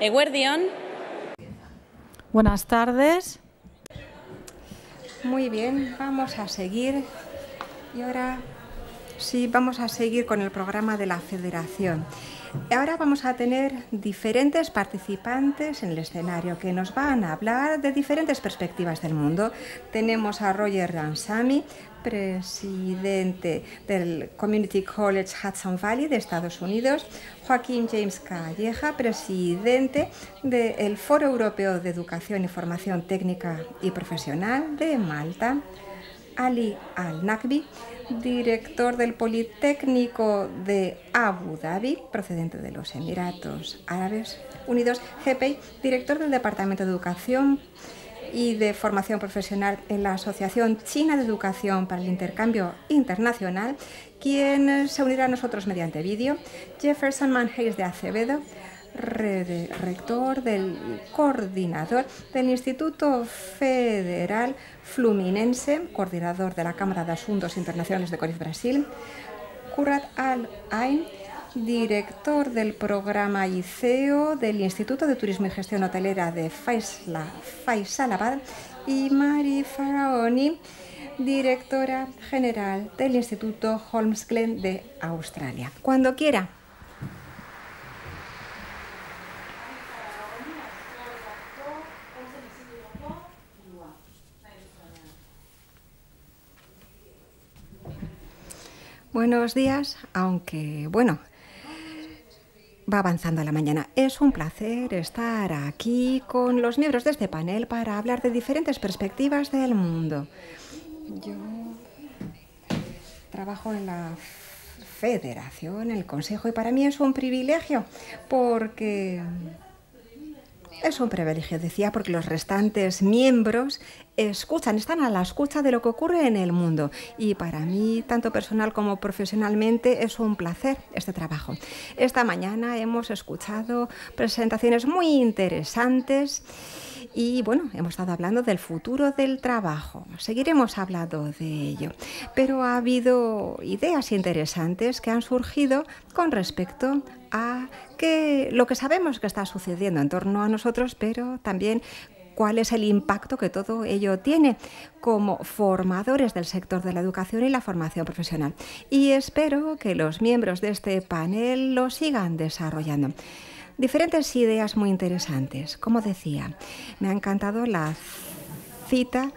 Eguerdion. Buenas tardes. Muy bien, vamos a seguir. Y ahora sí, vamos a seguir con el programa de la Federación. Ahora vamos a tener diferentes participantes en el escenario que nos van a hablar de diferentes perspectivas del mundo. Tenemos a Roger Ransami, presidente del Community College Hudson Valley de Estados Unidos, Joaquín James Calleja, presidente del Foro Europeo de Educación y Formación Técnica y Profesional de Malta, Ali Al-Nakbi, director del Politécnico de Abu Dhabi, procedente de los Emiratos Árabes Unidos, GPI, director del Departamento de Educación y de Formación Profesional en la Asociación China de Educación para el Intercambio Internacional, quien se unirá a nosotros mediante vídeo, Jefferson Manjares de Acevedo, rector del coordinador del Instituto Federal Fluminense, coordinador de la Cámara de Asuntos Internacionales de Corif Brasil, Kurat Al-Ain, director del programa ICEO del Instituto de Turismo y Gestión Hotelera de Faisalabad, y Mari Faraoni, directora general del Instituto Holmes Glen de Australia. Cuando quiera. Buenos días, aunque bueno, va avanzando la mañana. Es un placer estar aquí con los miembros de este panel para hablar de diferentes perspectivas del mundo. Yo trabajo en la federación, el consejo, y para mí es un privilegio porque es un privilegio, decía, porque los restantes miembros escuchan, están a la escucha de lo que ocurre en el mundo. Y para mí, tanto personal como profesionalmente, es un placer este trabajo. Esta mañana hemos escuchado presentaciones muy interesantes. Y bueno, hemos estado hablando del futuro del trabajo. Seguiremos hablando de ello. Pero ha habido ideas interesantes que han surgido con respecto a lo que sabemos que está sucediendo en torno a nosotros, pero también cuál es el impacto que todo ello tiene como formadores del sector de la educación y la formación profesional. Y espero que los miembros de este panel lo sigan desarrollando. Diferentes ideas muy interesantes. Como decía, me ha encantado la cita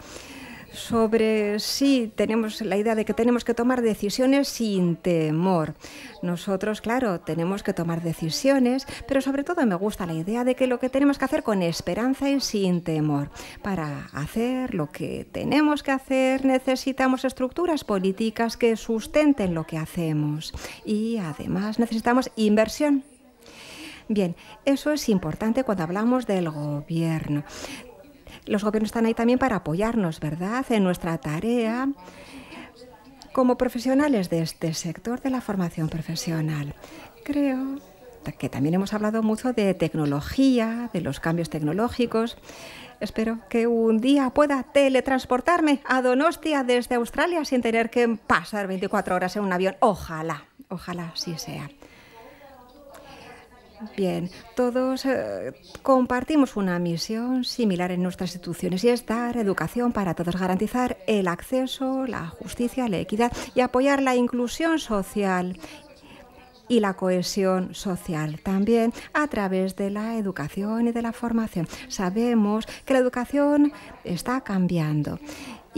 sobre si tenemos la idea de que tenemos que tomar decisiones sin temor. Nosotros, claro, tenemos que tomar decisiones, pero sobre todo me gusta la idea de que lo que tenemos que hacer con esperanza y sin temor. Para hacer lo que tenemos que hacer necesitamos estructuras políticas que sustenten lo que hacemos y además necesitamos inversión. Bien, eso es importante cuando hablamos del gobierno los gobiernos están ahí también para apoyarnos, ¿verdad?, en nuestra tarea como profesionales de este sector de la formación profesional. Creo que también hemos hablado mucho de tecnología, de los cambios tecnológicos. Espero que un día pueda teletransportarme a Donostia desde Australia sin tener que pasar 24 horas en un avión. Ojalá, ojalá sí sea. Bien, todos eh, compartimos una misión similar en nuestras instituciones y es dar educación para todos, garantizar el acceso, la justicia, la equidad y apoyar la inclusión social y la cohesión social también a través de la educación y de la formación. Sabemos que la educación está cambiando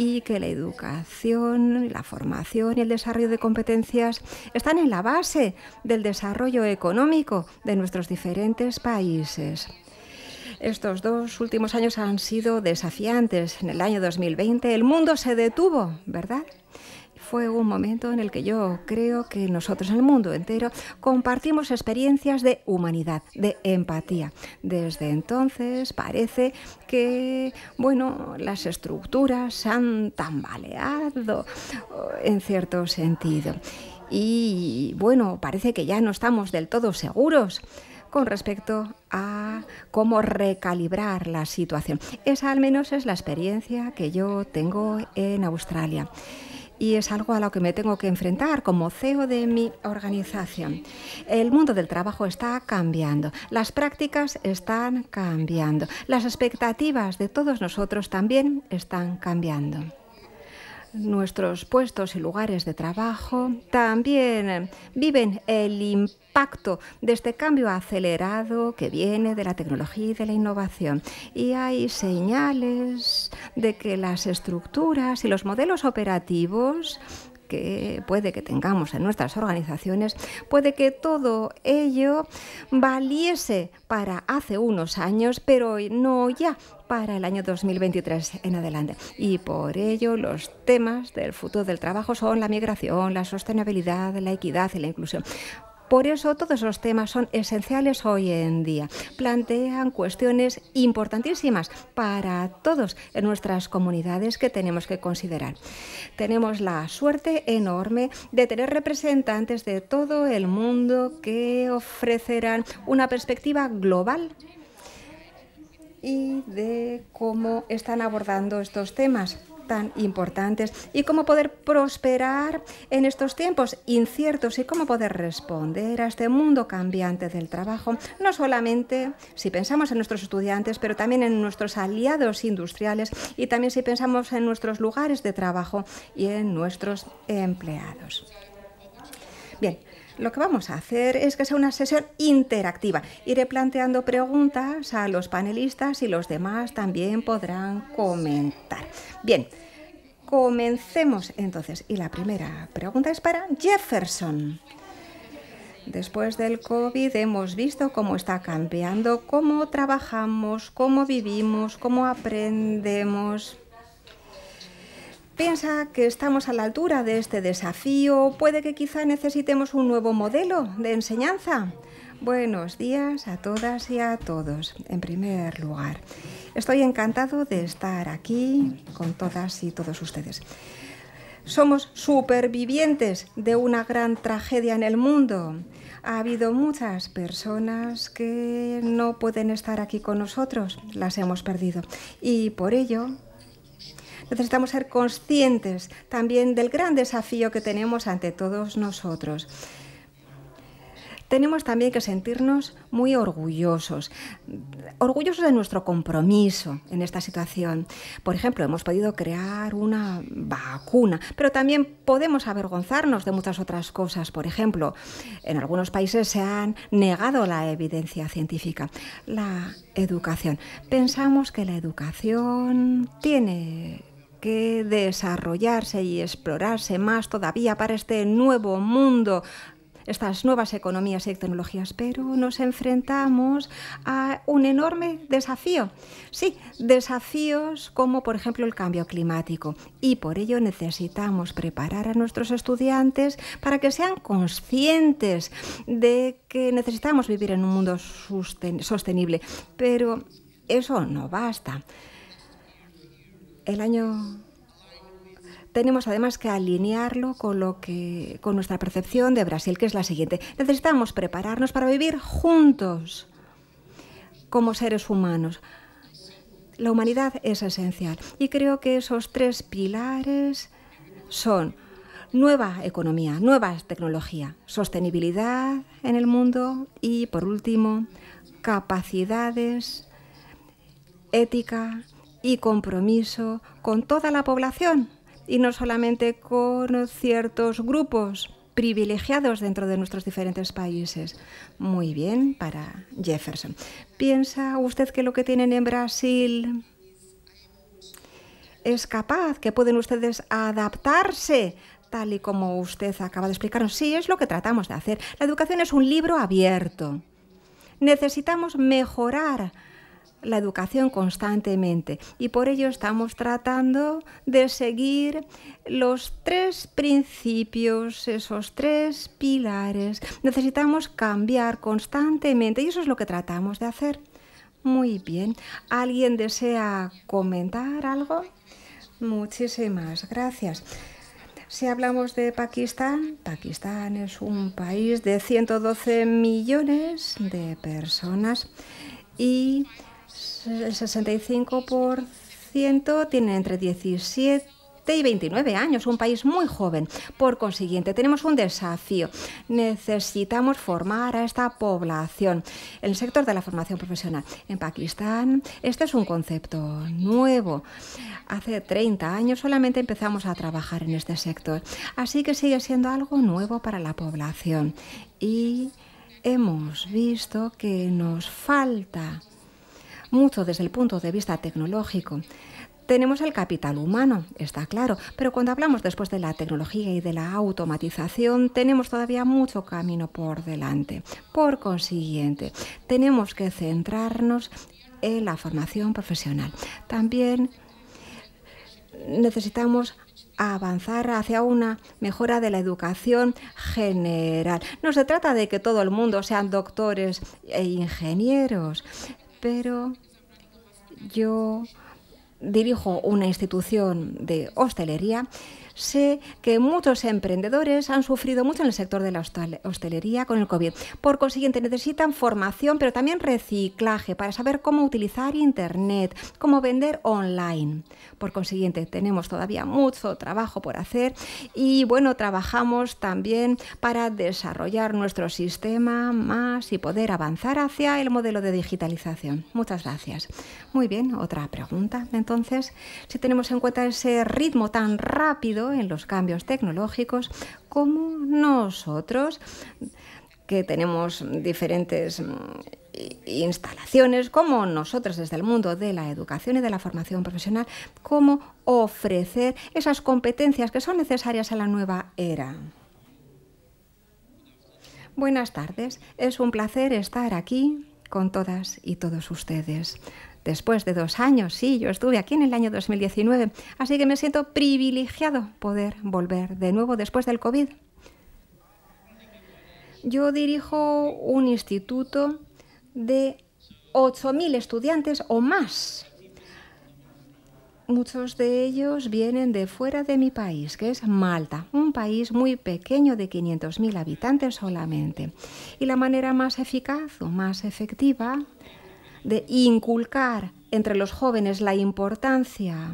y que la educación, la formación y el desarrollo de competencias están en la base del desarrollo económico de nuestros diferentes países. Estos dos últimos años han sido desafiantes. En el año 2020 el mundo se detuvo, ¿verdad? fue un momento en el que yo creo que nosotros, el mundo entero, compartimos experiencias de humanidad, de empatía. Desde entonces parece que, bueno, las estructuras han tambaleado eh, en cierto sentido. Y bueno, parece que ya no estamos del todo seguros con respecto a cómo recalibrar la situación. Esa al menos es la experiencia que yo tengo en Australia y es algo a lo que me tengo que enfrentar como CEO de mi organización. El mundo del trabajo está cambiando, las prácticas están cambiando, las expectativas de todos nosotros también están cambiando nuestros puestos y lugares de trabajo, también eh, viven el impacto de este cambio acelerado que viene de la tecnología y de la innovación. Y hay señales de que las estructuras y los modelos operativos que puede que tengamos en nuestras organizaciones, puede que todo ello valiese para hace unos años, pero no ya para el año 2023 en adelante. Y por ello los temas del futuro del trabajo son la migración, la sostenibilidad, la equidad y la inclusión. Por eso todos los temas son esenciales hoy en día. Plantean cuestiones importantísimas para todos en nuestras comunidades que tenemos que considerar. Tenemos la suerte enorme de tener representantes de todo el mundo que ofrecerán una perspectiva global y de cómo están abordando estos temas tan importantes y cómo poder prosperar en estos tiempos inciertos y cómo poder responder a este mundo cambiante del trabajo, no solamente si pensamos en nuestros estudiantes, pero también en nuestros aliados industriales y también si pensamos en nuestros lugares de trabajo y en nuestros empleados. Bien, lo que vamos a hacer es que sea una sesión interactiva. Iré planteando preguntas a los panelistas y los demás también podrán comentar. Bien, comencemos entonces. Y la primera pregunta es para Jefferson. Después del COVID hemos visto cómo está cambiando, cómo trabajamos, cómo vivimos, cómo aprendemos. ¿Piensa que estamos a la altura de este desafío? ¿Puede que quizá necesitemos un nuevo modelo de enseñanza? Buenos días a todas y a todos. En primer lugar, estoy encantado de estar aquí con todas y todos ustedes. Somos supervivientes de una gran tragedia en el mundo. Ha habido muchas personas que no pueden estar aquí con nosotros, las hemos perdido. Y por ello necesitamos ser conscientes también del gran desafío que tenemos ante todos nosotros. Tenemos también que sentirnos muy orgullosos, orgullosos de nuestro compromiso en esta situación. Por ejemplo, hemos podido crear una vacuna, pero también podemos avergonzarnos de muchas otras cosas. Por ejemplo, en algunos países se han negado la evidencia científica, la educación. Pensamos que la educación tiene que desarrollarse y explorarse más todavía para este nuevo mundo estas nuevas economías y tecnologías, pero nos enfrentamos a un enorme desafío. Sí, desafíos como por ejemplo el cambio climático y por ello necesitamos preparar a nuestros estudiantes para que sean conscientes de que necesitamos vivir en un mundo sostenible, pero eso no basta el año tenemos además que alinearlo con lo que con nuestra percepción de Brasil, que es la siguiente. Necesitamos prepararnos para vivir juntos como seres humanos. La humanidad es esencial y creo que esos tres pilares son nueva economía, nueva tecnología, sostenibilidad en el mundo y por último, capacidades ética y compromiso con toda la población y no solamente con ciertos grupos privilegiados dentro de nuestros diferentes países. Muy bien para Jefferson. ¿Piensa usted que lo que tienen en Brasil es capaz, que pueden ustedes adaptarse tal y como usted acaba de explicarnos? Sí, es lo que tratamos de hacer. La educación es un libro abierto. Necesitamos mejorar la educación constantemente y por ello estamos tratando de seguir los tres principios, esos tres pilares. Necesitamos cambiar constantemente y eso es lo que tratamos de hacer. Muy bien. ¿Alguien desea comentar algo? Muchísimas gracias. Si hablamos de Pakistán, Pakistán es un país de 112 millones de personas y el 65% tiene entre 17 y 29 años, un país muy joven. Por consiguiente, tenemos un desafío. Necesitamos formar a esta población. El sector de la formación profesional en Pakistán, este es un concepto nuevo. Hace 30 años solamente empezamos a trabajar en este sector, así que sigue siendo algo nuevo para la población. Y hemos visto que nos falta mucho desde el punto de vista tecnológico. Tenemos el capital humano, está claro, pero cuando hablamos después de la tecnología y de la automatización, tenemos todavía mucho camino por delante. Por consiguiente, tenemos que centrarnos en la formación profesional. También necesitamos avanzar hacia una mejora de la educación general. No se trata de que todo el mundo sean doctores e ingenieros pero yo dirijo una institución de hostelería sé que muchos emprendedores han sufrido mucho en el sector de la hostelería con el COVID. Por consiguiente, necesitan formación, pero también reciclaje para saber cómo utilizar Internet, cómo vender online. Por consiguiente, tenemos todavía mucho trabajo por hacer y bueno, trabajamos también para desarrollar nuestro sistema más y poder avanzar hacia el modelo de digitalización. Muchas gracias. Muy bien, otra pregunta. Entonces, si tenemos en cuenta ese ritmo tan rápido, en los cambios tecnológicos como nosotros que tenemos diferentes mm, instalaciones, como nosotros desde el mundo de la educación y de la formación profesional, cómo ofrecer esas competencias que son necesarias a la nueva era. Buenas tardes, es un placer estar aquí con todas y todos ustedes después de dos años. Sí, yo estuve aquí en el año 2019, así que me siento privilegiado poder volver de nuevo después del COVID. Yo dirijo un instituto de 8.000 estudiantes o más. Muchos de ellos vienen de fuera de mi país, que es Malta, un país muy pequeño de 500.000 habitantes solamente. Y la manera más eficaz o más efectiva de inculcar entre los jóvenes la importancia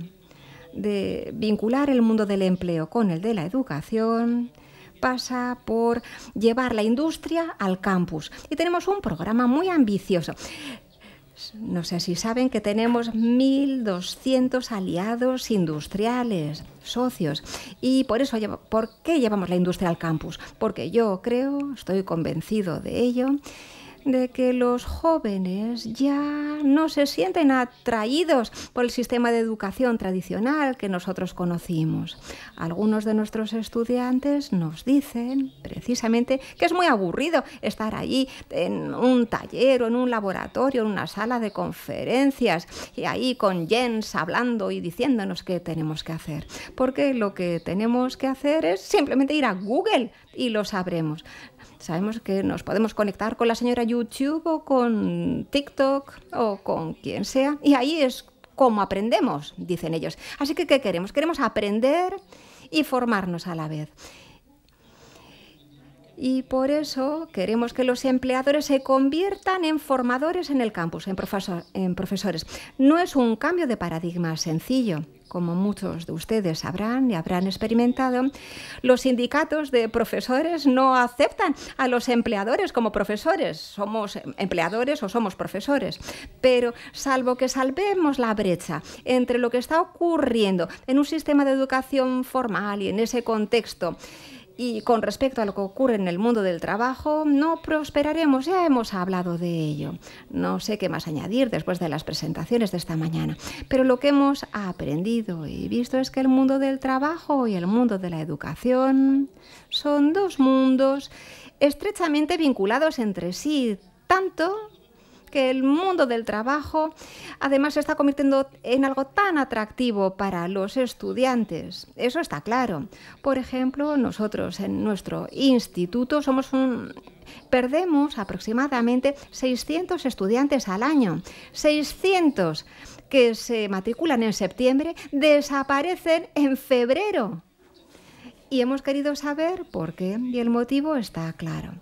de vincular el mundo del empleo con el de la educación, pasa por llevar la industria al campus. Y tenemos un programa muy ambicioso. No sé si saben que tenemos 1.200 aliados industriales, socios. ¿Y por eso por qué llevamos la industria al campus? Porque yo creo, estoy convencido de ello, de que los jóvenes ya no se sienten atraídos por el sistema de educación tradicional que nosotros conocimos. Algunos de nuestros estudiantes nos dicen precisamente que es muy aburrido estar allí en un taller o en un laboratorio, en una sala de conferencias y ahí con Jens hablando y diciéndonos qué tenemos que hacer. Porque lo que tenemos que hacer es simplemente ir a Google y lo sabremos. Sabemos que nos podemos conectar con la señora YouTube o con TikTok o con quien sea. Y ahí es como aprendemos, dicen ellos. Así que, ¿qué queremos? Queremos aprender y formarnos a la vez. Y por eso queremos que los empleadores se conviertan en formadores en el campus, en, en profesores. No es un cambio de paradigma sencillo como muchos de ustedes sabrán y habrán experimentado, los sindicatos de profesores no aceptan a los empleadores como profesores. Somos empleadores o somos profesores. Pero salvo que salvemos la brecha entre lo que está ocurriendo en un sistema de educación formal y en ese contexto, y con respecto a lo que ocurre en el mundo del trabajo, no prosperaremos, ya hemos hablado de ello. No sé qué más añadir después de las presentaciones de esta mañana, pero lo que hemos aprendido y visto es que el mundo del trabajo y el mundo de la educación son dos mundos estrechamente vinculados entre sí, tanto que el mundo del trabajo además se está convirtiendo en algo tan atractivo para los estudiantes. Eso está claro. Por ejemplo, nosotros en nuestro instituto somos perdemos aproximadamente 600 estudiantes al año. 600 que se matriculan en septiembre desaparecen en febrero. Y hemos querido saber por qué y el motivo está claro.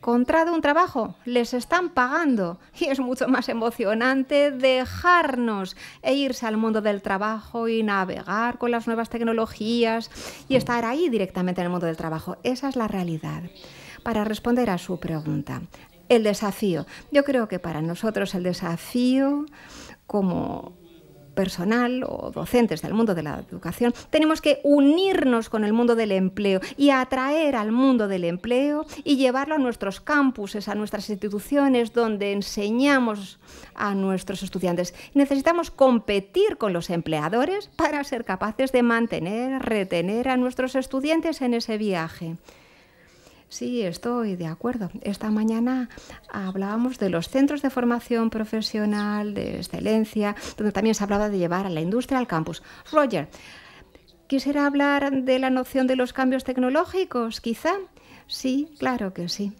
Contrado un trabajo, les están pagando y es mucho más emocionante dejarnos e irse al mundo del trabajo y navegar con las nuevas tecnologías y estar ahí directamente en el mundo del trabajo. Esa es la realidad. Para responder a su pregunta, el desafío. Yo creo que para nosotros el desafío como personal o docentes del mundo de la educación, tenemos que unirnos con el mundo del empleo y atraer al mundo del empleo y llevarlo a nuestros campuses, a nuestras instituciones donde enseñamos a nuestros estudiantes. Necesitamos competir con los empleadores para ser capaces de mantener, retener a nuestros estudiantes en ese viaje. Sí, estoy de acuerdo. Esta mañana hablábamos de los centros de formación profesional, de excelencia, donde también se hablaba de llevar a la industria al campus. Roger, quisiera hablar de la noción de los cambios tecnológicos, quizá. Sí, claro que sí.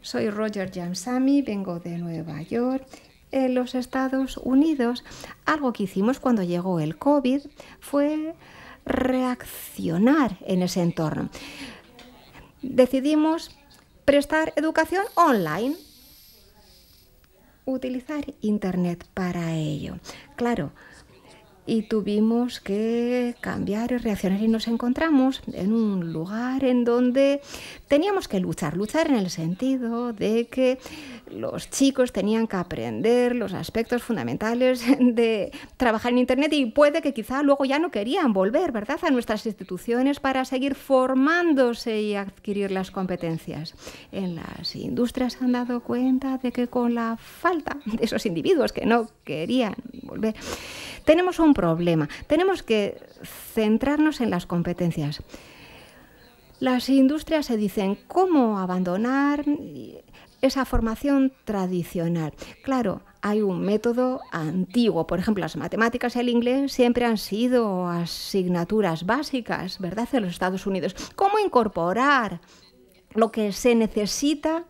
Soy Roger Jamsami, vengo de Nueva York en los Estados Unidos, algo que hicimos cuando llegó el COVID fue reaccionar en ese entorno decidimos prestar educación online, utilizar Internet para ello. Claro, y tuvimos que cambiar y reaccionar y nos encontramos en un lugar en donde teníamos que luchar, luchar en el sentido de que los chicos tenían que aprender los aspectos fundamentales de trabajar en Internet y puede que quizá luego ya no querían volver, ¿verdad?, a nuestras instituciones para seguir formándose y adquirir las competencias. En las industrias se han dado cuenta de que con la falta de esos individuos que no querían volver, tenemos un problema. Tenemos que centrarnos en las competencias. Las industrias se dicen cómo abandonar esa formación tradicional. Claro, hay un método antiguo. Por ejemplo, las matemáticas y el inglés siempre han sido asignaturas básicas, ¿verdad?, en los Estados Unidos. ¿Cómo incorporar lo que se necesita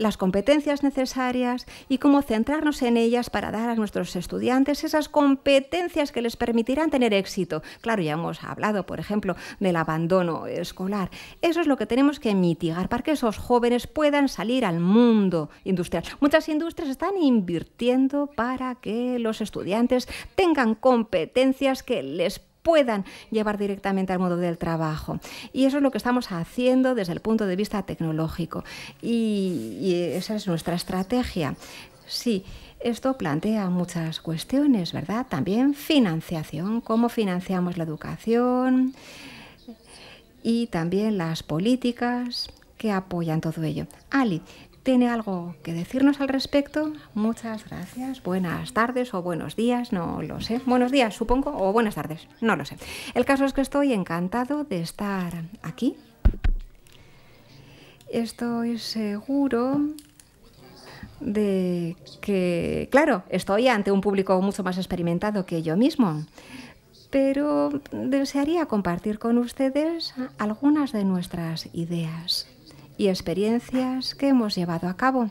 las competencias necesarias y cómo centrarnos en ellas para dar a nuestros estudiantes esas competencias que les permitirán tener éxito. Claro, ya hemos hablado, por ejemplo, del abandono escolar. Eso es lo que tenemos que mitigar para que esos jóvenes puedan salir al mundo industrial. Muchas industrias están invirtiendo para que los estudiantes tengan competencias que les puedan llevar directamente al modo del trabajo. Y eso es lo que estamos haciendo desde el punto de vista tecnológico. Y, esa es nuestra estrategia. Sí. Esto plantea muchas cuestiones, ¿verdad? También financiación, cómo financiamos la educación y también las políticas que apoyan todo ello. Ali, tiene algo que decirnos al respecto, muchas gracias. Buenas tardes o buenos días, no lo sé. Buenos días, supongo, o buenas tardes, no lo sé. El caso es que estoy encantado de estar aquí. Estoy seguro de que, claro, estoy ante un público mucho más experimentado que yo mismo, pero desearía compartir con ustedes algunas de nuestras ideas y experiencias que hemos llevado a cabo.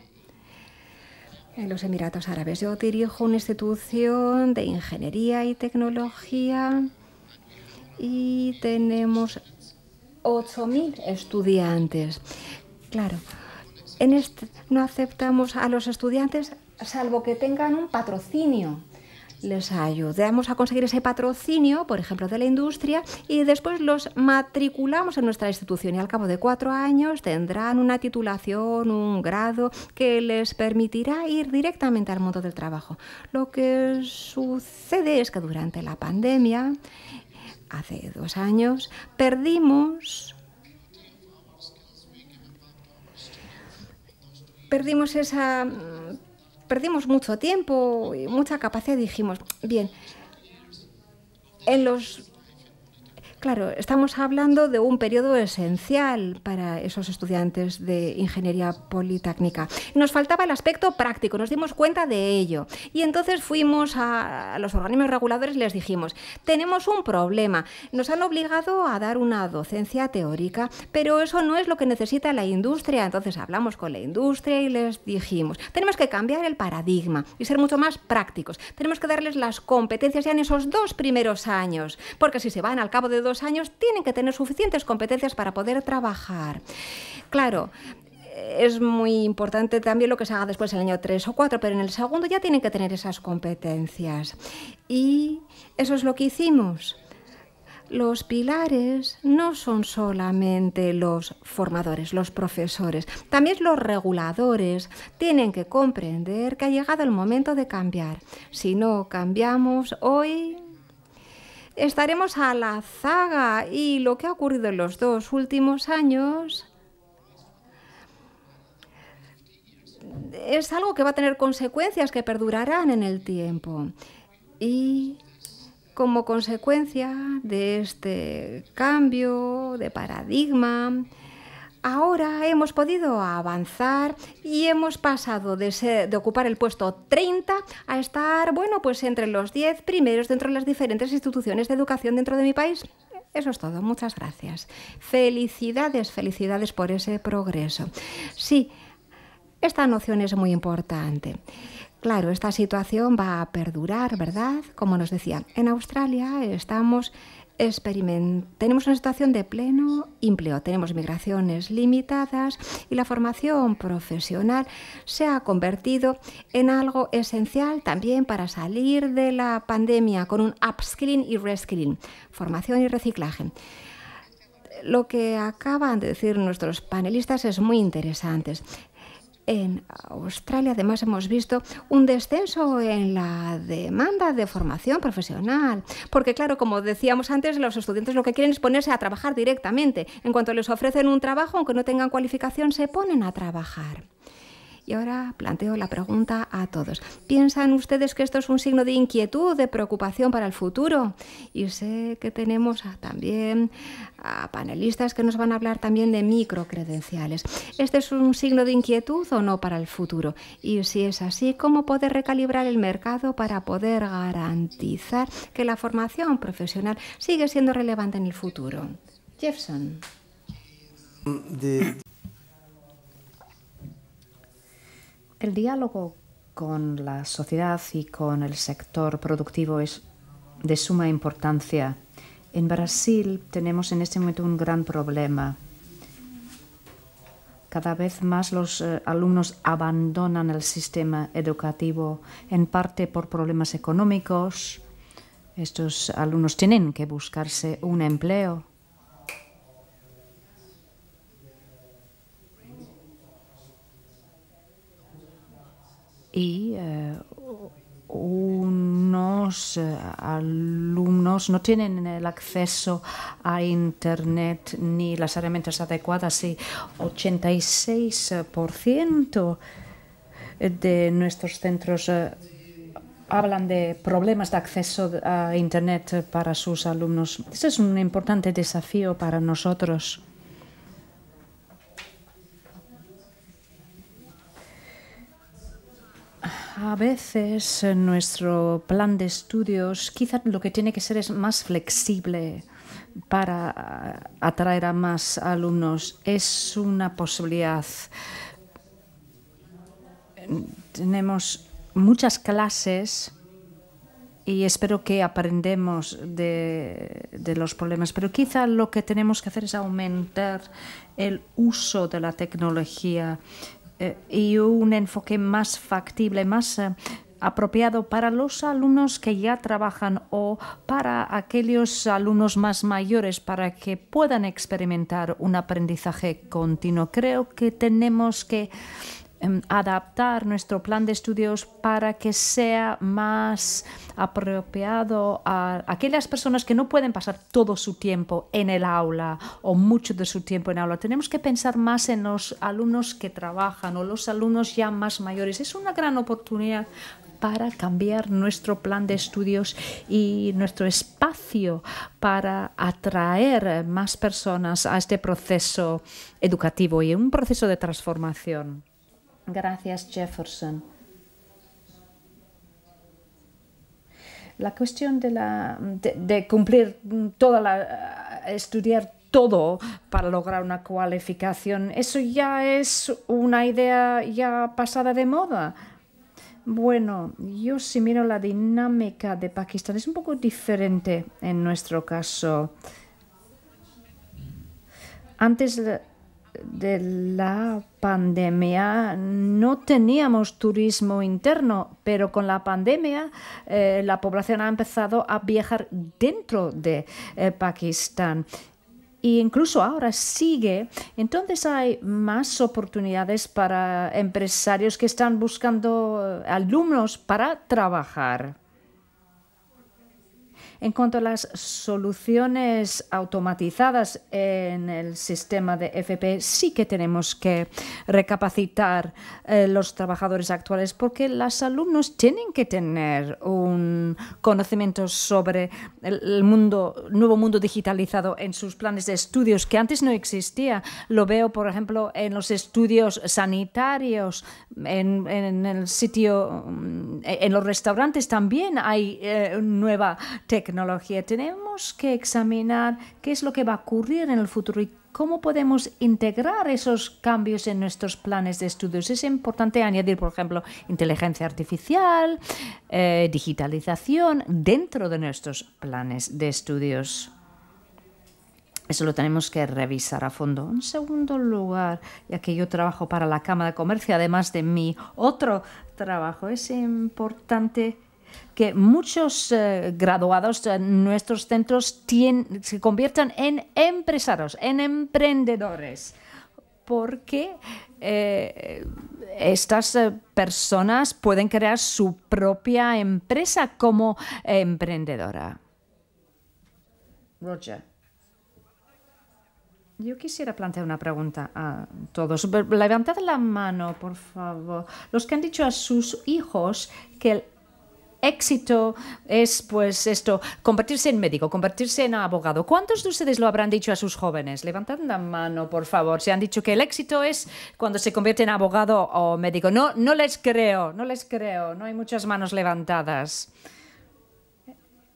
En los Emiratos Árabes yo dirijo una institución de ingeniería y tecnología y tenemos 8.000 estudiantes. Claro, en este, no aceptamos a los estudiantes salvo que tengan un patrocinio les ayudamos a conseguir ese patrocinio, por ejemplo, de la industria, y después los matriculamos en nuestra institución y al cabo de cuatro años tendrán una titulación, un grado que les permitirá ir directamente al mundo del trabajo. Lo que sucede es que durante la pandemia, hace dos años, perdimos perdimos esa perdimos mucho tiempo y mucha capacidad dijimos, bien, en los Claro, estamos hablando de un periodo esencial para esos estudiantes de ingeniería politécnica. Nos faltaba el aspecto práctico, nos dimos cuenta de ello. Y entonces fuimos a los organismos reguladores y les dijimos, tenemos un problema, nos han obligado a dar una docencia teórica, pero eso no es lo que necesita la industria. Entonces hablamos con la industria y les dijimos, tenemos que cambiar el paradigma y ser mucho más prácticos. Tenemos que darles las competencias ya en esos dos primeros años, porque si se van al cabo de dos años tienen que tener suficientes competencias para poder trabajar. Claro, es muy importante también lo que se haga después el año 3 o 4, pero en el segundo ya tienen que tener esas competencias. Y eso es lo que hicimos. Los pilares no son solamente los formadores, los profesores, también los reguladores tienen que comprender que ha llegado el momento de cambiar. Si no cambiamos hoy, estaremos a la zaga y lo que ha ocurrido en los dos últimos años es algo que va a tener consecuencias que perdurarán en el tiempo. Y como consecuencia de este cambio de paradigma, Ahora hemos podido avanzar y hemos pasado de, ocupar el puesto 30 a estar, bueno, pues entre los 10 primeros dentro de las diferentes instituciones de educación dentro de mi país. Eso es todo, muchas gracias. Felicidades, felicidades por ese progreso. Sí, esta noción es muy importante. Claro, esta situación va a perdurar, ¿verdad? Como nos decían, en Australia estamos tenemos una situación de pleno empleo, tenemos migraciones limitadas y la formación profesional se ha convertido en algo esencial también para salir de la pandemia con un upskilling y reskilling, formación y reciclaje. Lo que acaban de decir nuestros panelistas es muy interesante en Australia. Además, hemos visto un descenso en la demanda de formación profesional, porque claro, como decíamos antes, los estudiantes lo que quieren es ponerse a trabajar directamente. En cuanto les ofrecen un trabajo, aunque no tengan cualificación, se ponen a trabajar. Y ahora planteo la pregunta a todos. ¿Piensan ustedes que esto es un signo de inquietud, de preocupación para el futuro? Y sé que tenemos también a panelistas que nos van a hablar también de microcredenciales. ¿Este es un signo de inquietud o no para el futuro? Y si es así, ¿cómo poder recalibrar el mercado para poder garantizar que la formación profesional sigue siendo relevante en el futuro? Jefferson. El diálogo con la sociedad y con el sector productivo es de suma importancia. En Brasil tenemos en este momento un gran problema. Cada vez más los eh, alumnos abandonan el sistema educativo en parte por problemas económicos. Estos alumnos tienen que buscarse un empleo y eh, unos eh, alumnos no tienen el acceso a Internet ni las herramientas adecuadas y 86% de nuestros centros eh, hablan de problemas de acceso a Internet para sus alumnos. Ese es un importante desafío para nosotros. A veces en nuestro plan de estudios quizá lo que tiene que ser es más flexible para atraer a más alumnos. Es una posibilidad. Tenemos muchas clases y espero que aprendemos de, de, los problemas. Pero quizá lo que tenemos que hacer es aumentar el uso de la tecnología eh, y un enfoque más factible, más eh, apropiado para los alumnos que ya trabajan o para aquellos alumnos más mayores para que puedan experimentar un aprendizaje continuo. Creo que tenemos que Em, adaptar nuestro plan de estudios para que sea más apropiado a aquellas personas que no pueden pasar todo su tiempo en el aula o mucho de su tiempo en aula. Tenemos que pensar más en los alumnos que trabajan o los alumnos ya más mayores. Es una gran oportunidad para cambiar nuestro plan de estudios y nuestro espacio para atraer más personas a este proceso educativo y un proceso de transformación. Gracias, Jefferson. La cuestión de, la, de, cumplir toda la, eh, estudiar todo para lograr una cualificación, eso ya es una idea ya pasada de moda. Bueno, yo si miro la dinámica de Pakistán es un poco diferente en nuestro caso. Antes de la pandemia no teníamos turismo interno, pero con la pandemia eh, la población ha empezado a viajar dentro de eh, Pakistán. E incluso ahora sigue, entonces hay más oportunidades para empresarios que están buscando eh, alumnos para trabajar. En cuanto a las soluciones automatizadas en el sistema de FP, sí que tenemos que recapacitar eh, los trabajadores actuales porque los alumnos tienen que tener un conocimiento sobre el mundo, nuevo mundo digitalizado en sus planes de estudios que antes no existía. Lo veo, por ejemplo, en los estudios sanitarios, en, el sitio, mm, en los restaurantes también hay eh, nueva tecnología tenemos que examinar qué es lo que va a ocurrir en el futuro y cómo podemos integrar esos cambios en nuestros planes de estudios. Es importante añadir, por ejemplo, inteligencia artificial, eh, digitalización dentro de nuestros planes de estudios. Eso lo tenemos que revisar a fondo. En segundo lugar, ya que yo trabajo para la Cámara de Comercio, además de mi otro trabajo, es importante que muchos eh, graduados de nuestros centros se conviertan en empresarios, en emprendedores, porque eh, estas eh, personas pueden crear su propia empresa como emprendedora. Roger. Yo quisiera plantear una pregunta a todos. Levantad la mano, por favor. Los que han dicho a sus hijos que el éxito es pues esto, convertirse en médico, convertirse en abogado. ¿Cuántos de ustedes lo habrán dicho a sus jóvenes? Levantad la mano, por favor, Se han dicho que el éxito es cuando se convierte en abogado o médico. No, no les creo, no les creo, no hay muchas manos levantadas.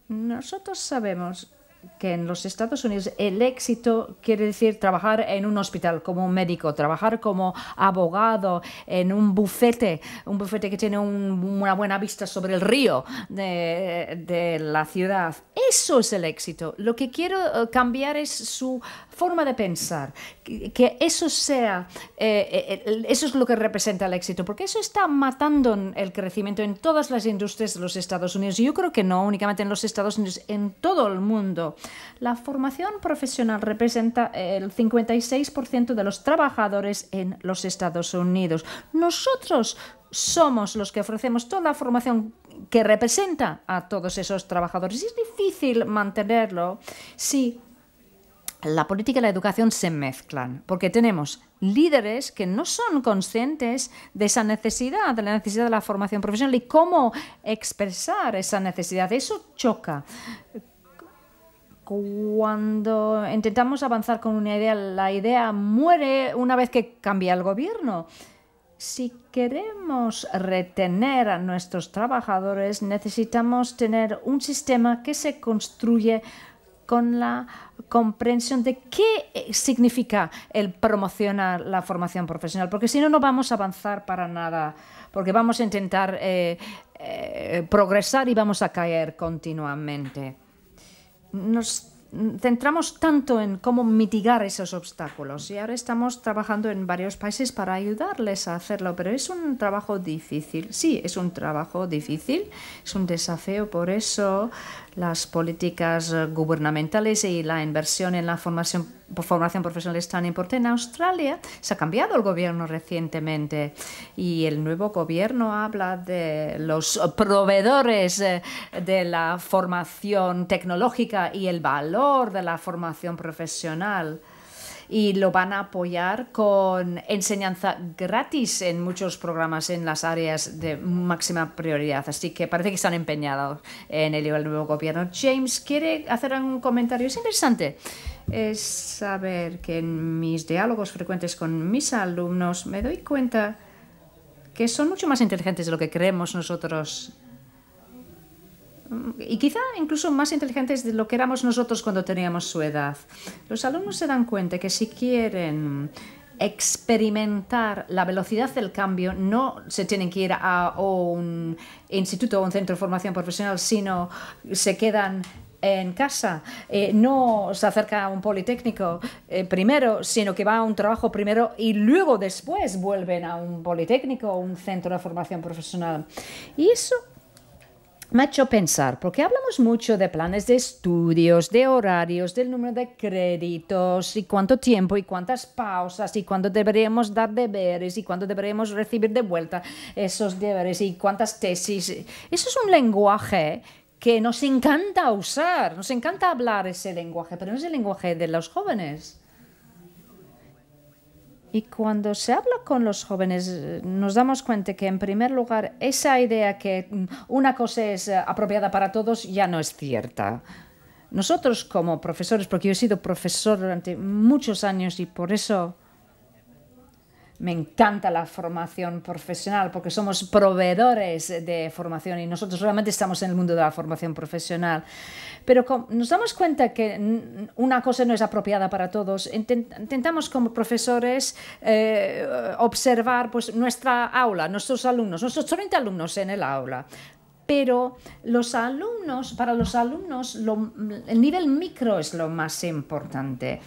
Nosotros sabemos que en los Estados Unidos el éxito quiere decir trabajar en un hospital como un médico, trabajar como abogado en un bufete, un bufete que tiene una buena vista sobre el río de, la ciudad. Eso es el éxito. Lo que quiero eh, cambiar es su forma de pensar, que eso sea, eh, eh, eso es lo que representa el éxito, porque eso está matando el crecimiento en todas las industrias de los Estados Unidos. Y yo creo que no únicamente en los Estados Unidos, en todo el mundo. La formación profesional representa el 56% de los trabajadores en los Estados Unidos. Nosotros somos los que ofrecemos toda la formación que representa a todos esos trabajadores. Es difícil mantenerlo si la política y la educación se mezclan, porque tenemos líderes que no son conscientes de esa necesidad, de la necesidad de la formación profesional y cómo expresar esa necesidad. Eso choca cuando intentamos avanzar con una idea, la idea muere una vez que cambia el gobierno. Si queremos retener a nuestros trabajadores, necesitamos tener un sistema que se construye con la comprensión de qué significa el promocionar la formación profesional, porque si no, no vamos a avanzar para nada, porque vamos a intentar eh, eh, progresar y vamos a caer continuamente nos centramos tanto en cómo mitigar esos obstáculos y ahora estamos trabajando en varios países para ayudarles a hacerlo, pero es un trabajo difícil, sí, es un trabajo difícil, es un desafío, por eso las políticas eh, gubernamentales y la inversión en la formación, profesional es tan importante. En Australia se ha cambiado el gobierno recientemente y el nuevo gobierno habla de los proveedores eh, de la formación tecnológica y el valor de la formación profesional y lo van a apoyar con enseñanza gratis en muchos programas en las áreas de máxima prioridad. Así que parece que están empeñados en el nuevo gobierno. James, ¿quiere hacer algún comentario? Es interesante saber que en mis diálogos frecuentes con mis alumnos me doy cuenta que son mucho más inteligentes de lo que creemos nosotros y quizá incluso más inteligentes de lo que éramos nosotros cuando teníamos su edad. Los alumnos se dan cuenta que si quieren experimentar la velocidad del cambio, no se tienen que ir a un instituto o un centro de formación profesional, sino se quedan en casa, eh, no se acerca a un politécnico eh, primero, sino que va a un trabajo primero y luego después vuelven a un politécnico o un centro de formación profesional. Y eso me ha hecho pensar, porque hablamos mucho de planes de estudios, de horarios, del número de créditos y cuánto tiempo y cuántas pausas y cuándo deberíamos dar deberes y cuándo deberíamos recibir de vuelta esos deberes y cuántas tesis. Eso es un lenguaje que nos encanta usar, nos encanta hablar ese lenguaje, pero no es el lenguaje de los jóvenes. Y cuando se habla con los jóvenes, eh, nos damos cuenta que, en primer lugar, esa idea que mm, una cosa es eh, apropiada para todos ya no es cierta. Nosotros como profesores, porque yo he sido profesor durante muchos años y por eso me encanta la formación profesional porque somos proveedores de formación y nosotros realmente estamos en el mundo de la formación profesional. Pero nos damos cuenta que una cosa no es apropiada para todos. Intentamos como profesores eh, observar pues, nuestra aula, nuestros alumnos, nuestros 30 alumnos en el aula pero los alumnos, para los alumnos, el nivel micro es lo más importante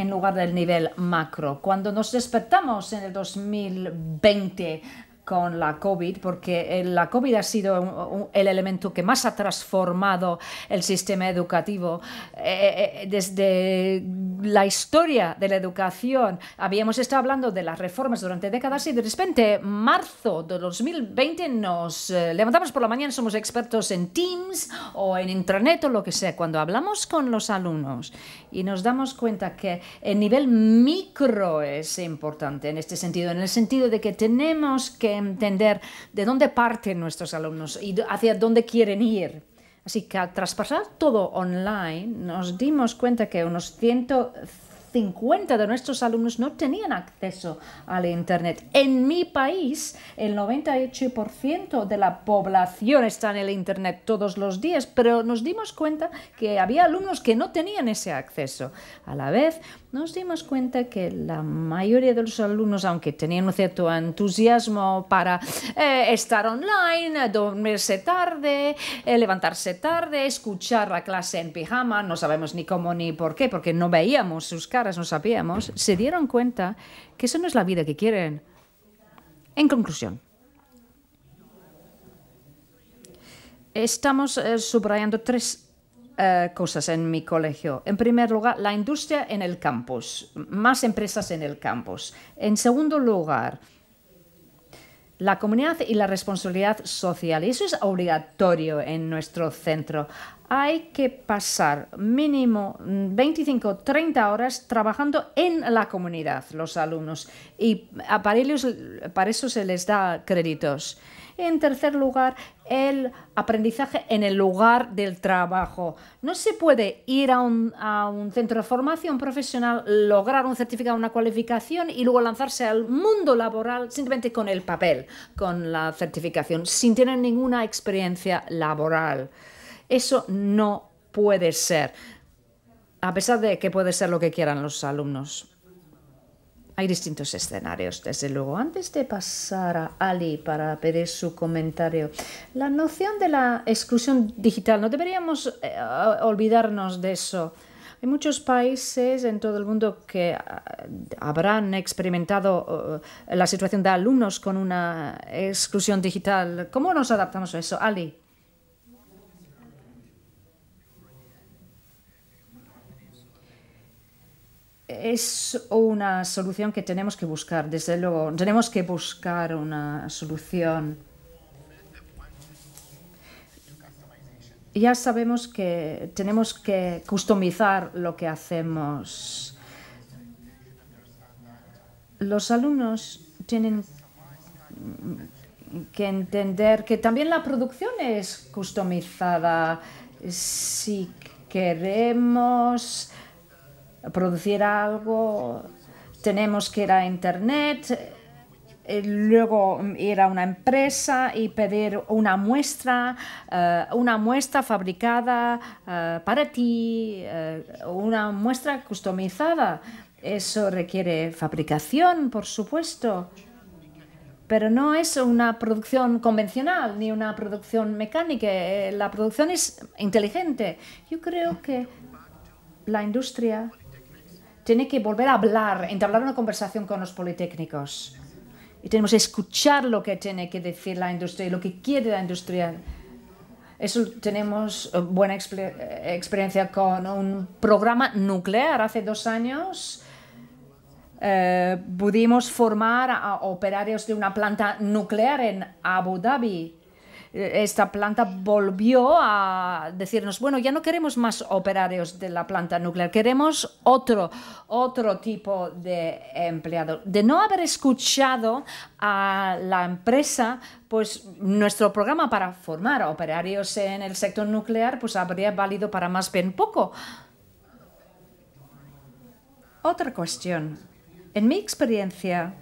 en lugar del nivel macro. Cuando nos despertamos en el 2020 con la COVID, porque eh, la COVID ha sido el elemento que más ha transformado el sistema educativo. Eh, eh, desde la historia de la educación, habíamos estado hablando de las reformas durante décadas y de repente, marzo de 2020, nos levantamos por la mañana, somos expertos en Teams o en intranet o lo que sea, cuando hablamos con los alumnos y nos damos cuenta que el nivel micro es importante en este sentido, en el sentido de que tenemos que entender de dónde parten nuestros alumnos y hacia dónde quieren ir. Así que al traspasar todo online, nos dimos cuenta que unos 150 de nuestros alumnos no tenían acceso al Internet. En mi país, el 98% de la población está en el Internet todos los días, pero nos dimos cuenta que había alumnos que no tenían ese acceso. A la vez, nos dimos cuenta que la mayoría de los alumnos, aunque tenían un cierto entusiasmo para eh, estar online, dormirse tarde, eh, levantarse tarde, escuchar la clase en pijama, no sabemos ni cómo ni por qué, porque no veíamos sus caras, no sabíamos, se dieron cuenta que eso no es la vida que quieren. En conclusión, estamos eh, subrayando tres eh, cosas en mi colegio. En primer lugar, la industria en el campus, más empresas en el campus. En segundo lugar, la comunidad y la responsabilidad social. eso es obligatorio en nuestro centro. Hay que pasar mínimo 25, mm, 30 horas trabajando en la comunidad, los alumnos. Y para, para eso se les da créditos. En tercer lugar, el aprendizaje en el lugar del trabajo. No se puede ir a un, a un centro de formación profesional, lograr un certificado, una cualificación y luego lanzarse al mundo laboral simplemente con el papel, con la certificación, sin tener ninguna experiencia laboral. Eso no puede ser, a pesar de que puede ser lo que quieran los alumnos. Hay distintos escenarios, desde luego. Antes de pasar a Ali para pedir su comentario, la noción de la exclusión digital, no deberíamos eh, olvidarnos de eso. Hay muchos países en todo el mundo que eh, habrán experimentado eh, la situación de alumnos con una exclusión digital. ¿Cómo nos adaptamos a eso, Ali? es una solución que tenemos que buscar, desde luego. Tenemos que buscar una solución. Ya sabemos que tenemos que customizar lo que hacemos. Los alumnos tienen que entender que también la producción es customizada. Si queremos producir algo, tenemos que ir a Internet, eh, luego ir a una empresa y pedir una muestra, eh, una muestra fabricada eh, para ti, una muestra customizada. Eso requiere fabricación, por supuesto, pero no es una producción convencional ni una producción mecánica. La producción es inteligente. Yo creo que la industria tiene que volver a hablar, entablar una conversación con los politécnicos. Y tenemos que escuchar lo que tiene que decir la industria lo que quiere la industria. Eso tenemos eh, buena eh, experiencia con un programa nuclear hace dos años. Eh, pudimos formar a operarios de una planta nuclear en Abu Dhabi esta planta volvió a decirnos, bueno, ya no queremos más operarios de la planta nuclear, queremos otro, otro tipo de empleado. De no haber escuchado a la empresa, pues nuestro programa para formar operarios en el sector nuclear, pues habría valido para más bien poco. Otra cuestión. En mi experiencia,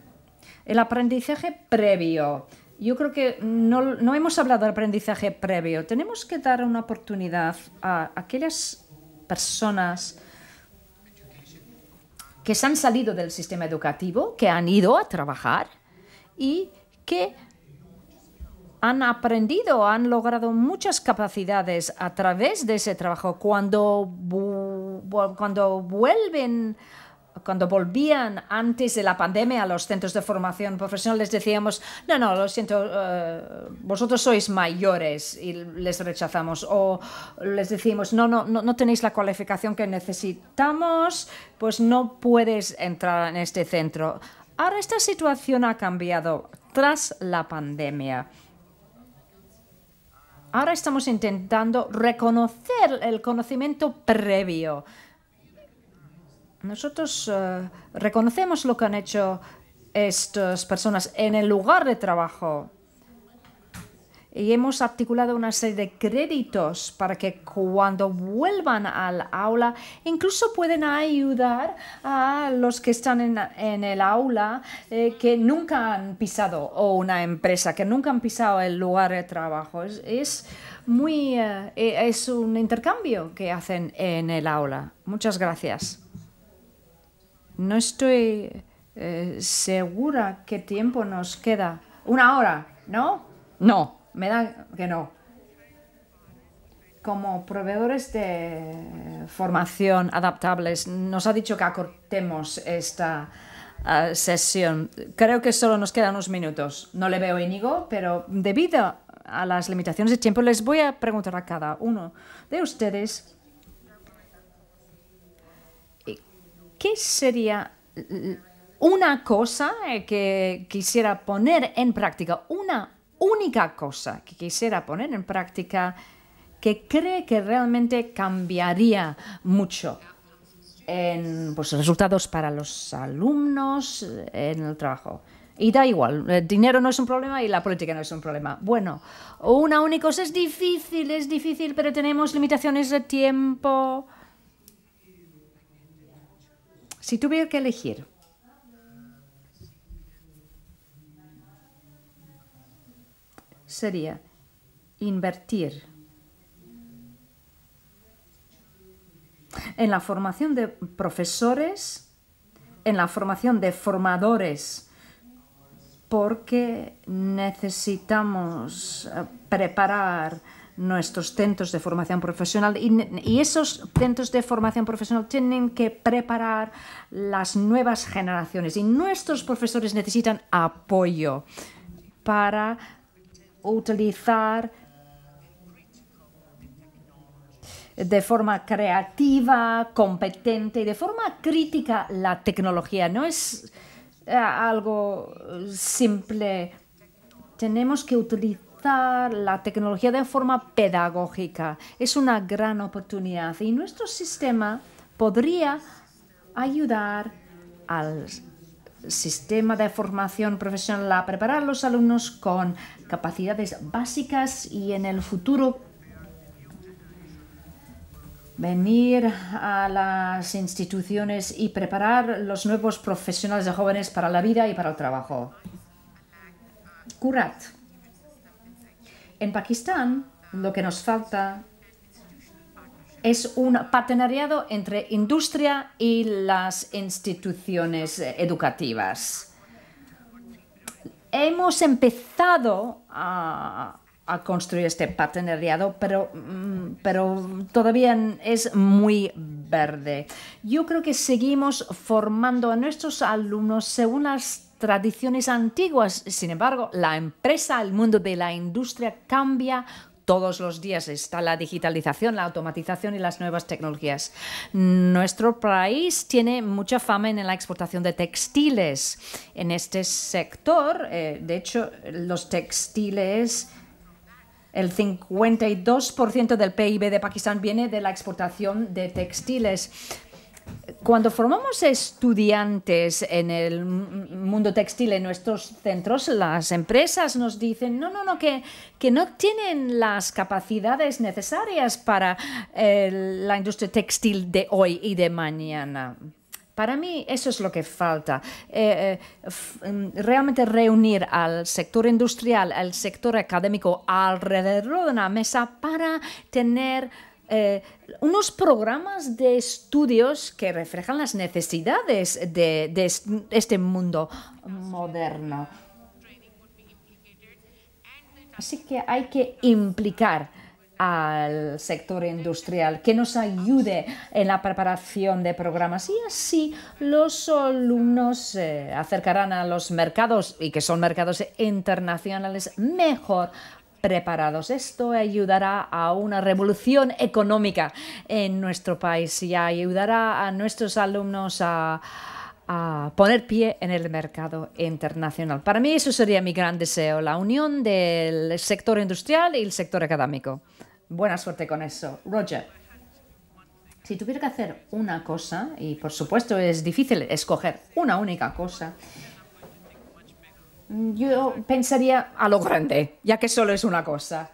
el aprendizaje previo yo creo que no, no, hemos hablado de aprendizaje previo. Tenemos que dar una oportunidad a aquellas personas que se han salido del sistema educativo, que han ido a trabajar y que han aprendido, han logrado muchas capacidades a través de ese trabajo. Cuando, cuando vuelven cuando volvían antes de la pandemia a los centros de formación profesional, les decíamos, no, no, lo siento, eh, vosotros sois mayores y les rechazamos. O les decimos, no, no, no tenéis la cualificación que necesitamos, pues no puedes entrar en este centro. Ahora esta situación ha cambiado tras la pandemia. Ahora estamos intentando reconocer el conocimiento previo nosotros eh, reconocemos lo que han hecho estas personas en el lugar de trabajo y hemos articulado una serie de créditos para que cuando vuelvan al aula incluso pueden ayudar a los que están en, el aula eh, que nunca han pisado o una empresa que nunca han pisado el lugar de trabajo. Es, muy, eh, e, es un intercambio que hacen en el aula. Muchas gracias. No estoy eh, segura qué tiempo nos queda. Una hora, ¿no? No. Me da que no. Como proveedores de formación adaptables, nos ha dicho que acortemos esta eh, sesión. Creo que solo nos quedan unos minutos. No le veo Íñigo, pero debido a las limitaciones de tiempo les voy a preguntar a cada uno de ustedes ¿qué sería una cosa que quisiera poner en práctica? Una única cosa que quisiera poner en práctica que cree que realmente cambiaría mucho en los pues, resultados para los alumnos, eh, en el trabajo. Y da igual, el eh, dinero no es un problema y la política no es un problema. Bueno, una única cosa es difícil, es difícil, pero tenemos limitaciones de tiempo. Si tuviera que elegir sería invertir en la formación de profesores, en la formación de formadores, porque necesitamos eh, preparar nuestros centros de formación profesional y, esos centros de formación profesional tienen que preparar las nuevas generaciones y nuestros profesores necesitan apoyo para utilizar de forma creativa, competente y de forma crítica la tecnología. No es eh, algo simple. Tenemos que utilizar la tecnología de forma pedagógica. Es una gran oportunidad y nuestro sistema podría ayudar al sistema de formación profesional a preparar a los alumnos con capacidades básicas y en el futuro venir a las instituciones y preparar los nuevos profesionales de jóvenes para la vida y para el trabajo. Curat. En Pakistán, lo que nos falta es un partenariado entre industria y las instituciones educativas. Hemos empezado a, construir este partenariado, pero, mm, pero todavía es muy verde. Yo creo que seguimos formando a nuestros alumnos según las tradiciones antiguas. Sin embargo, la empresa, el mundo de la industria cambia todos los días está la digitalización, la automatización y las nuevas tecnologías. Nuestro país tiene mucha fama en la exportación de textiles. En este sector, eh, de hecho, los textiles... El 52% del PIB de Pakistán viene de la exportación de textiles. Cuando formamos estudiantes en el mundo textil, en nuestros centros, las empresas nos dicen, no, no, no, que, que no tienen las capacidades necesarias para la industria textil de hoy y de mañana. Para mí eso es lo que falta. Eh, eh, em, realmente reunir al sector industrial, al sector académico alrededor de una mesa para tener eh, unos programas de estudios que reflejan las necesidades de, este mundo moderno. Así que hay que implicar al sector industrial, que nos ayude en la preparación de programas y así los alumnos se eh, acercarán a los mercados y que son mercados internacionales mejor preparados. Esto ayudará a una revolución económica en nuestro país y ayudará a nuestros alumnos a, a poner pie en el mercado internacional. Para mí eso sería mi gran deseo, la unión del sector industrial y el sector académico. Buena suerte con eso. Roger. Si tuviera que hacer una cosa, y por supuesto es difícil escoger una única cosa, yo pensaría a lo grande, ya que solo es una cosa.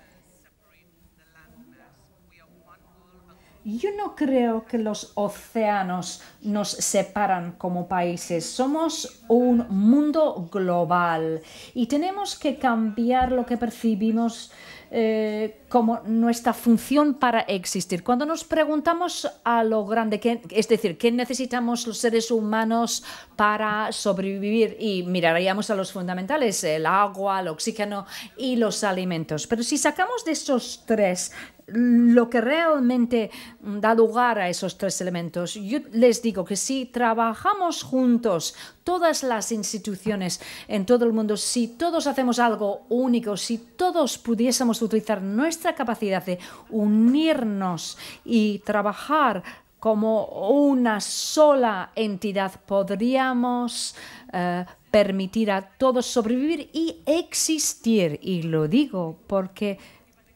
Yo no creo que los océanos nos separan como países. Somos un mundo global y tenemos que cambiar lo que percibimos eh, como nuestra función para existir. Cuando nos preguntamos a lo grande, es decir, ¿qué necesitamos los seres humanos para sobrevivir? Y miraríamos a los fundamentales, el agua, el oxígeno y los alimentos. Pero si sacamos de esos tres lo que realmente da lugar a esos tres elementos. Yo les digo que si trabajamos juntos, todas las instituciones en todo el mundo, si todos hacemos algo único, si todos pudiésemos utilizar nuestra capacidad de unirnos y trabajar como una sola entidad, podríamos eh, permitir a todos sobrevivir y existir. Y lo digo porque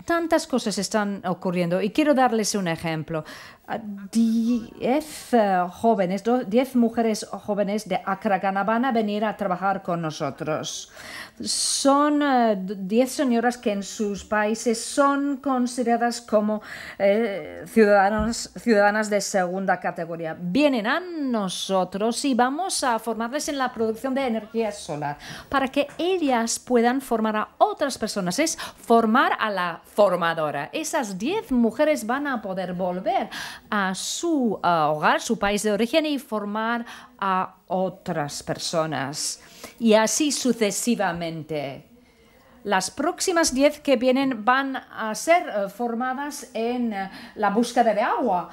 tantas cosas están ocurriendo y quiero darles un ejemplo. 10 eh, jóvenes, 10 mujeres jóvenes de Gana van a venir a trabajar con nosotros. Son 10 eh, señoras que en sus países son consideradas como eh, ciudadanas de segunda categoría. Vienen a nosotros y vamos a formarles en la producción de energía solar para que ellas puedan formar a otras personas. Es formar a la formadora. Esas 10 mujeres van a poder volver a su hogar, su país de origen y formar a otras personas. Y así sucesivamente. Las próximas diez que vienen van a ser eh, formadas en eh, la búsqueda de agua,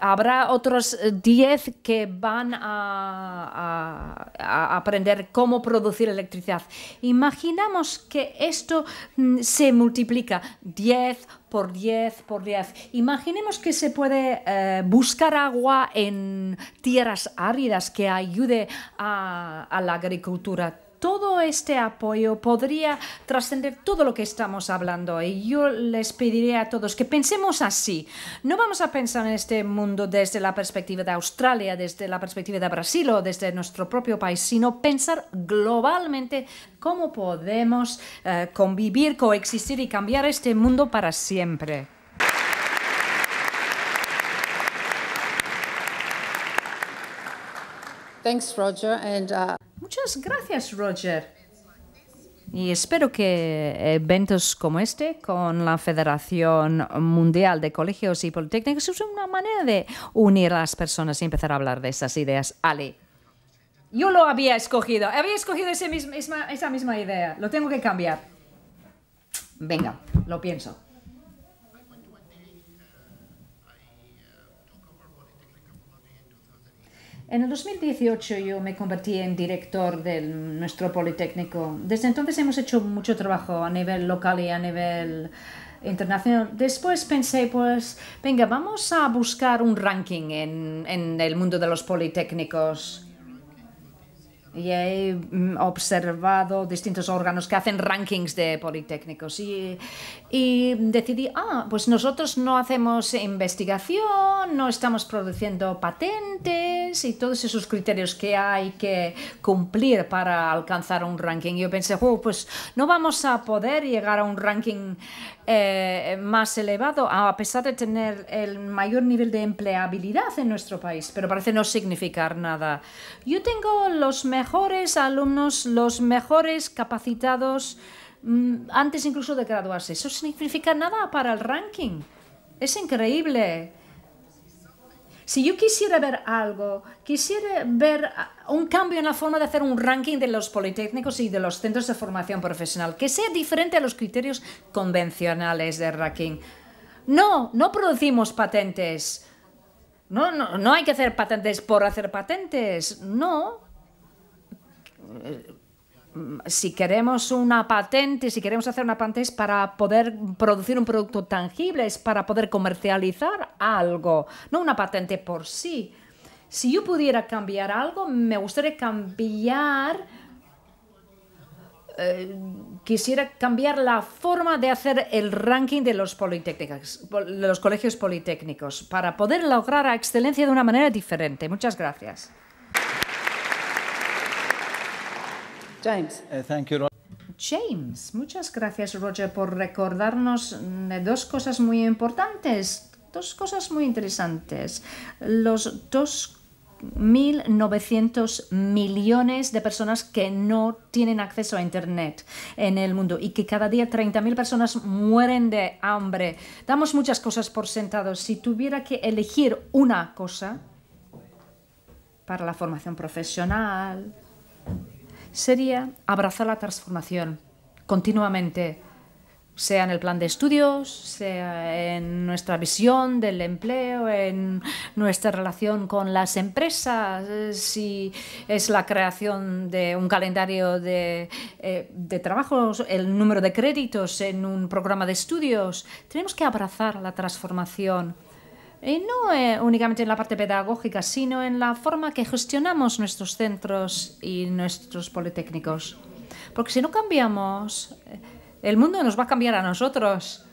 habrá otros 10 eh, que van a, aprender cómo producir electricidad. Imaginamos que esto mm, se multiplica 10 por 10 por 10. Imaginemos que se puede eh, buscar agua en tierras áridas que ayude a, a la agricultura todo este apoyo podría trascender todo lo que estamos hablando. Y yo les pediré a todos que pensemos así. No vamos a pensar en este mundo desde la perspectiva de Australia, desde la perspectiva de Brasil o desde nuestro propio país, sino pensar globalmente cómo podemos eh, convivir, coexistir y cambiar este mundo para siempre. Thanks, Roger. Uh, Muchas gracias, Roger. Y espero que eventos como este, con la Federación Mundial de Colegios y Politécnicos, sea una manera de unir a las personas y empezar a hablar de esas ideas. Ale, yo lo había escogido, había escogido esa misma idea, lo tengo que cambiar. Venga, lo pienso. En el 2018 yo me convertí en director de nuestro Politécnico. Desde entonces hemos hecho mucho trabajo a nivel local y a nivel internacional. Después pensé, pues, venga, vamos a buscar un ranking en, en el mundo de los Politécnicos. Y he mm, observado distintos órganos que hacen rankings de Politécnicos. Y y decidí, ah, pues nosotros no hacemos investigación, no estamos produciendo patentes y todos esos criterios que hay que cumplir para alcanzar un ranking. Yo pensé, oh, pues no vamos a poder llegar a un ranking eh, más elevado a pesar de tener el mayor nivel de empleabilidad en nuestro país, pero parece no significar nada. Yo tengo los mejores alumnos, los mejores capacitados, Mm, antes incluso de graduarse. Eso significa nada para el ranking. Es increíble. Si yo quisiera ver algo, quisiera ver un cambio en la forma de hacer un ranking de los politécnicos y de los centros de formación profesional, que sea diferente a los criterios convencionales de ranking. No, no producimos patentes. no, no hay que hacer patentes por hacer patentes. No si queremos una patente, si queremos hacer una patente es para poder producir un producto tangible, es para poder comercializar algo, no una patente por sí. Si yo pudiera cambiar algo, me gustaría cambiar, eh, quisiera cambiar la forma de hacer el ranking de los, politécnicos, de los colegios politécnicos para poder lograr la excelencia de una manera diferente. Muchas gracias. Eh, James. muchas gracias Roger por recordarnos eh, dos cosas muy importantes, dos cosas muy interesantes. Los 2.900 millones de personas que no tienen acceso a Internet en el mundo y que cada día 30.000 personas mueren de hambre. Damos muchas cosas por sentado. Si tuviera que elegir una cosa para la formación profesional, sería abrazar la transformación continuamente, sea en el plan de estudios, sea en nuestra visión del empleo, en nuestra relación con las empresas, eh, si es la creación de un calendario eh, de, trabajos, el número de créditos en un programa de estudios. Tenemos que abrazar la transformación y eh, no eh, únicamente en la parte pedagógica, sino en la forma que gestionamos nuestros centros y nuestros politécnicos. Porque si no cambiamos, eh, el mundo nos va a cambiar a nosotros.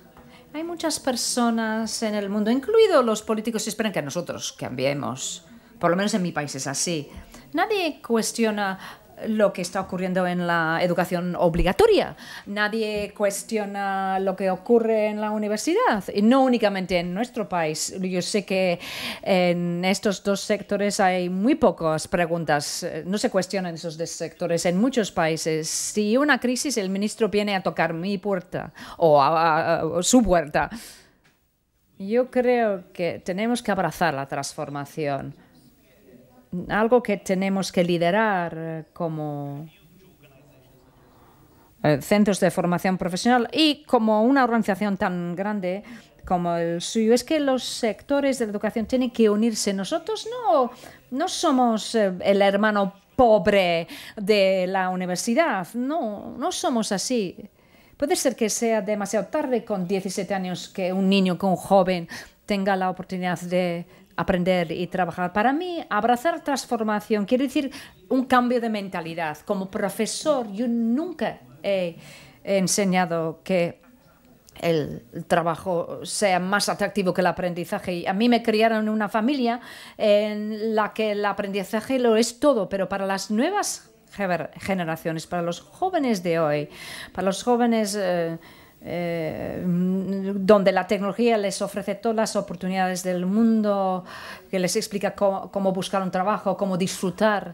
Hay muchas personas en el mundo, incluidos los políticos, que esperan que nosotros cambiemos. Por lo menos en mi país es así. Nadie cuestiona lo que está ocurriendo en la educación obligatoria. Nadie cuestiona lo que ocurre en la universidad, y no únicamente en nuestro país. Yo sé que en estos dos sectores hay muy pocas preguntas, no se cuestionan esos dos sectores en muchos países. Si una crisis, el ministro viene a tocar mi puerta o su puerta. Yo creo que tenemos que abrazar la transformación algo que tenemos que liderar eh, como eh, centros de formación profesional y como una organización tan grande como el suyo, es que los sectores de la educación tienen que unirse. Nosotros no, no somos eh, el hermano pobre de la universidad, no, no somos así. Puede ser que sea demasiado tarde con 17 años que un niño, que un joven tenga la oportunidad de aprender y trabajar. Para mí, abrazar transformación quiere decir un cambio de mentalidad. Como profesor, yo nunca he enseñado que el trabajo sea más atractivo que el aprendizaje. A mí me criaron en una familia en la que el aprendizaje lo es todo, pero para las nuevas generaciones, para los jóvenes de hoy, para los jóvenes... Eh, eh, donde la tecnología les ofrece todas las oportunidades del mundo, que les explica cómo buscar un trabajo, cómo disfrutar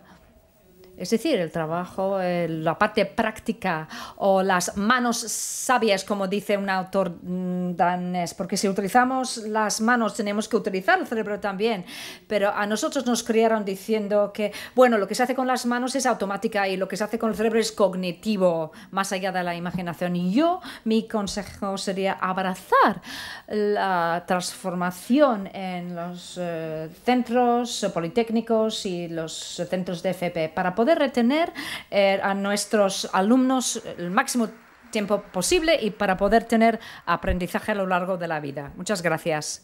es decir, el trabajo, la parte práctica o las manos sabias, como dice un autor mm, danés, porque si utilizamos las manos tenemos que utilizar el cerebro también, pero a nosotros nos criaron diciendo que, bueno, lo que se hace con las manos es automática y lo que se hace con el cerebro es cognitivo, más allá de la imaginación. Y yo, mi consejo sería abrazar la transformación en los eh, centros politécnicos y los centros de FP para poder retener eh, a nuestros alumnos el máximo tiempo posible y para poder tener aprendizaje a lo largo de la vida. Muchas gracias.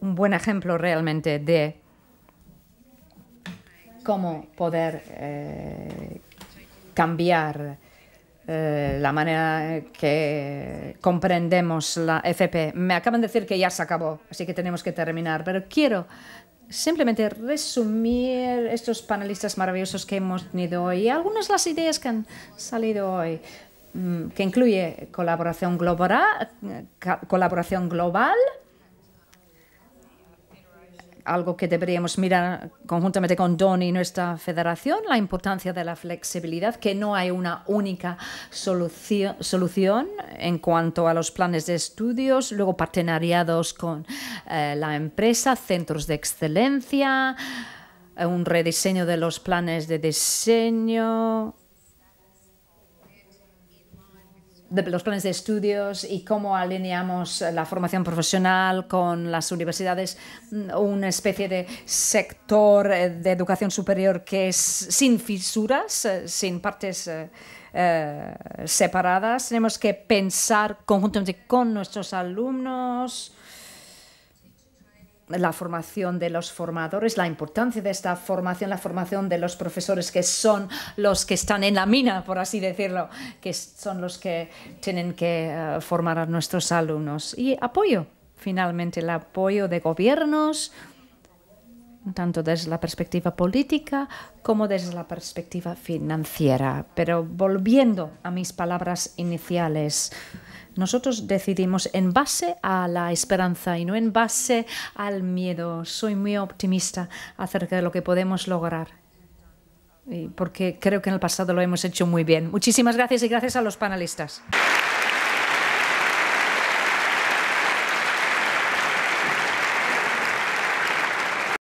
Un buen ejemplo realmente de cómo poder eh, cambiar eh, la manera que comprendemos la FP. Me acaban de decir que ya se acabó, así que tenemos que terminar, pero quiero simplemente resumir estos panelistas maravillosos que hemos tenido hoy y algunas de las ideas que han salido hoy mm, que incluye colaboración global, eh, colaboración global algo que deberíamos mirar conjuntamente con Don y nuestra federación, la importancia de la flexibilidad, que no hay una única solución, en cuanto a los planes de estudios, luego partenariados con eh, la empresa, centros de excelencia, eh, un rediseño de los planes de diseño, de los planes de estudios y cómo alineamos la formación profesional con las universidades, mm, una especie de sector eh, de educación superior que es sin fisuras, eh, sin partes eh, separadas. Tenemos que pensar conjuntamente con nuestros alumnos, la formación de los formadores, la importancia de esta formación, la formación de los profesores que son los que están en la mina, por así decirlo, que son los que tienen que eh, formar a nuestros alumnos. Y apoyo, finalmente, el apoyo de gobiernos, tanto desde la perspectiva política como desde la perspectiva financiera. Pero volviendo a mis palabras iniciales, nosotros decidimos en base a la esperanza y no en base al miedo. Soy muy optimista acerca de lo que podemos lograr, porque creo que en el pasado lo hemos hecho muy bien. Muchísimas gracias y gracias a los panelistas.